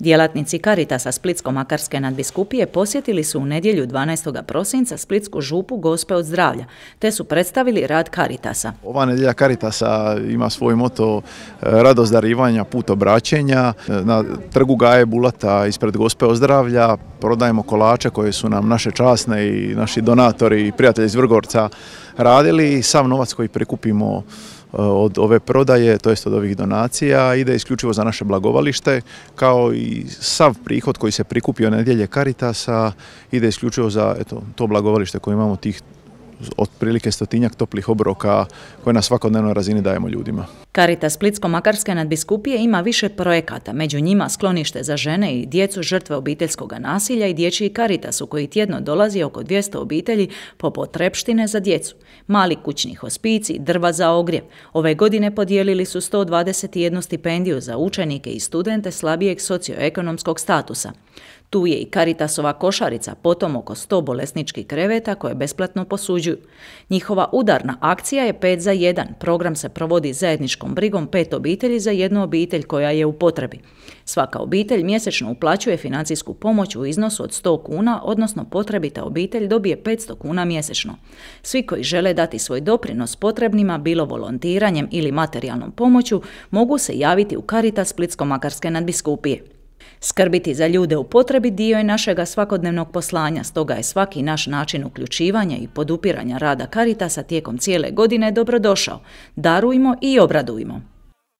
Djelatnici Karitasa Splitsko-Makarske nadbiskupije posjetili su u nedjelju 12. prosinca Splitsku župu Gospe od zdravlja, te su predstavili rad Karitasa. Ova nedjelja Karitasa ima svoj moto e, radost darivanja, put obraćenja. E, na trgu Gaje Bulata ispred Gospe od zdravlja prodajemo kolače koje su nam naše časne i naši donatori i prijatelji iz Vrgorca radili. sam novac koji prikupimo Eh, od ove prodaje, to jest od ovih donacija, ide isključivo za naše blagovalište, kao i sav prihod koji se prikupio nedjelje Caritasa ide isključivo za eto, to blagovalište koje imamo tih otprilike stotinjak toplih obroka koje na svakodnevnoj razini dajemo ljudima. Karita Splitsko-Makarske nadbiskupije ima više projekata, među njima sklonište za žene i djecu žrtve obiteljskog nasilja i dječji Karitas u koji tjedno dolazi oko 200 obitelji po potrepštine za djecu. Mali kućni hospici, drva za ogrjev. Ove godine podijelili su 121 stipendiju za učenike i studente slabijeg socioekonomskog statusa. Tu je i Karitasova košarica, potom oko 100 bolesničkih kreveta koje besplatno posuđuju Njihova udarna akcija je 5 za 1. Program se provodi zajedničkom brigom pet obitelji za jednu obitelj koja je u potrebi. Svaka obitelj mjesečno uplaćuje financijsku pomoć u iznosu od 100 kuna, odnosno potrebita obitelj dobije 500 kuna mjesečno. Svi koji žele dati svoj doprinos potrebnima, bilo volontiranjem ili materijalnom pomoću, mogu se javiti u Karita Splitsko-Makarske nadbiskupije. Skrbiti za ljude u potrebi dio je našega svakodnevnog poslanja, stoga je svaki naš način uključivanja i podupiranja rada Karitasa tijekom cijele godine dobrodošao. Darujmo i obradujmo.